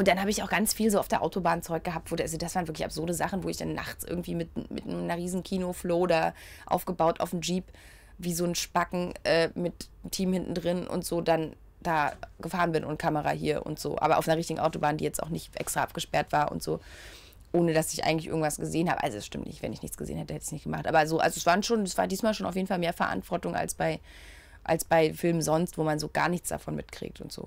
Und dann habe ich auch ganz viel so auf der Autobahn Zeug gehabt, wo also das waren wirklich absurde Sachen, wo ich dann nachts irgendwie mit, mit einer riesen Kinoflow da aufgebaut auf dem Jeep, wie so ein Spacken äh, mit Team hinten drin und so dann da gefahren bin und Kamera hier und so. Aber auf einer richtigen Autobahn, die jetzt auch nicht extra abgesperrt war und so, ohne dass ich eigentlich irgendwas gesehen habe. Also es stimmt nicht, wenn ich nichts gesehen hätte, hätte ich es nicht gemacht. Aber so, also es waren schon, es war diesmal schon auf jeden Fall mehr Verantwortung als bei, als bei Filmen sonst, wo man so gar nichts davon mitkriegt und so.